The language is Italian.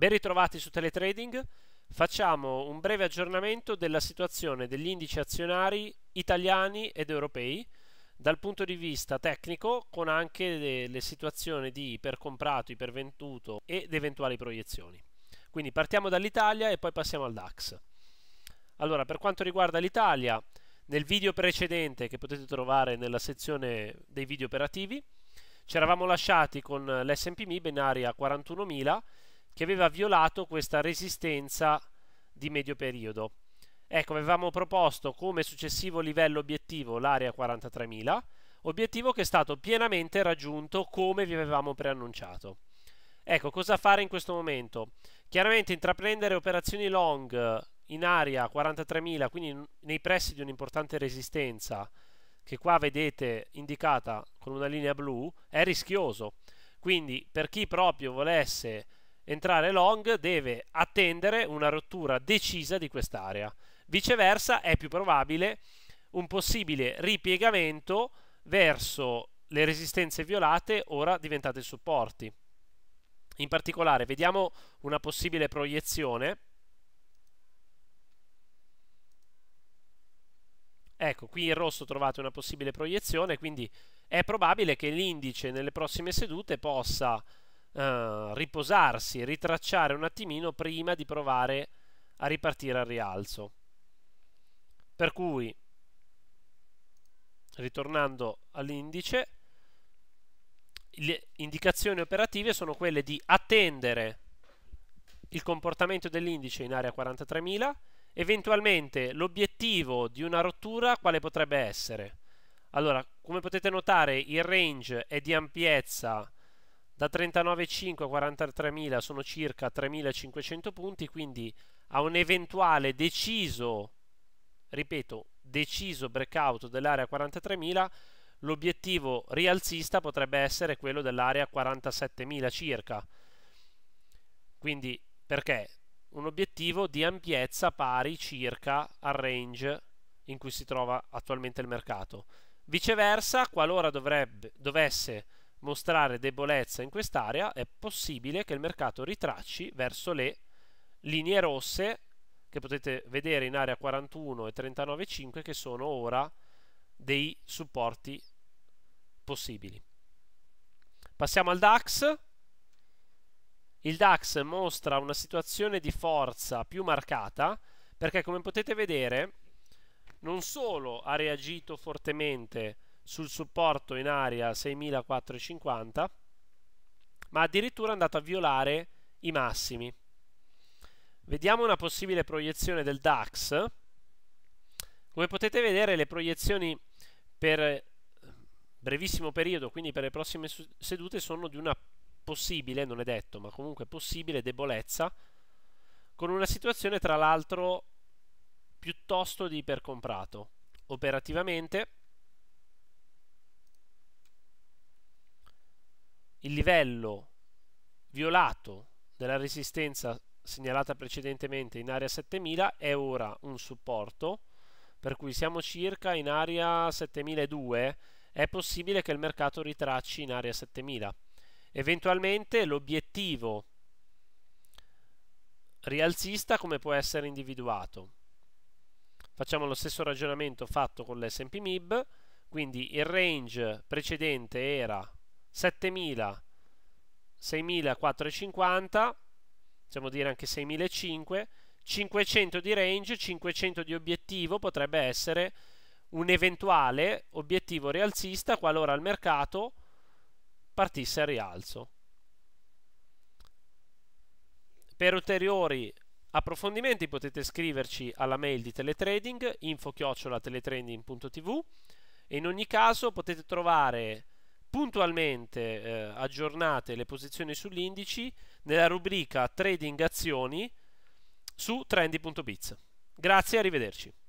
Ben ritrovati su Teletrading, facciamo un breve aggiornamento della situazione degli indici azionari italiani ed europei dal punto di vista tecnico con anche le situazioni di ipercomprato, ipervenduto ed eventuali proiezioni. Quindi partiamo dall'Italia e poi passiamo al DAX. Allora, per quanto riguarda l'Italia, nel video precedente che potete trovare nella sezione dei video operativi, ci eravamo lasciati con l'S&P MIB in area 41.000 che aveva violato questa resistenza di medio periodo. Ecco, avevamo proposto come successivo livello obiettivo l'area 43.000, obiettivo che è stato pienamente raggiunto come vi avevamo preannunciato. Ecco, cosa fare in questo momento? Chiaramente intraprendere operazioni long in area 43.000, quindi nei pressi di un'importante resistenza, che qua vedete indicata con una linea blu, è rischioso. Quindi per chi proprio volesse entrare long deve attendere una rottura decisa di quest'area. Viceversa è più probabile un possibile ripiegamento verso le resistenze violate ora diventate supporti. In particolare vediamo una possibile proiezione. Ecco, qui in rosso trovate una possibile proiezione, quindi è probabile che l'indice nelle prossime sedute possa eh, riposarsi, ritracciare un attimino prima di provare a ripartire al rialzo. Per cui, ritornando all'indice, le indicazioni operative sono quelle di attendere il comportamento dell'indice in area 43.000, eventualmente l'obiettivo di una rottura quale potrebbe essere. Allora, come potete notare il range è di ampiezza da 39.5 a 43.000 sono circa 3.500 punti, quindi a un eventuale deciso, ripeto, deciso breakout dell'area 43.000, l'obiettivo rialzista potrebbe essere quello dell'area 47.000 circa. Quindi perché? Un obiettivo di ampiezza pari circa al range in cui si trova attualmente il mercato. Viceversa, qualora dovrebbe, dovesse mostrare debolezza in quest'area, è possibile che il mercato ritracci verso le linee rosse che potete vedere in area 41 e 39,5 che sono ora dei supporti possibili. Passiamo al DAX. Il DAX mostra una situazione di forza più marcata perché come potete vedere non solo ha reagito fortemente sul supporto in area 6450 ma addirittura è andato a violare i massimi vediamo una possibile proiezione del DAX come potete vedere le proiezioni per eh, brevissimo periodo quindi per le prossime sedute sono di una possibile, non è detto, ma comunque possibile debolezza con una situazione tra l'altro piuttosto di ipercomprato operativamente il livello violato della resistenza segnalata precedentemente in area 7000 è ora un supporto per cui siamo circa in area 7002 è possibile che il mercato ritracci in area 7000 eventualmente l'obiettivo rialzista come può essere individuato facciamo lo stesso ragionamento fatto con l'S&P MIB quindi il range precedente era 7000, 6450, possiamo dire anche 6500 500 di range, 500 di obiettivo potrebbe essere un eventuale obiettivo rialzista qualora il mercato partisse a rialzo. Per ulteriori approfondimenti potete scriverci alla mail di Teletrading info-teletrading.tv e in ogni caso potete trovare puntualmente eh, aggiornate le posizioni sugli indici nella rubrica trading azioni su trendy.biz. Grazie e arrivederci.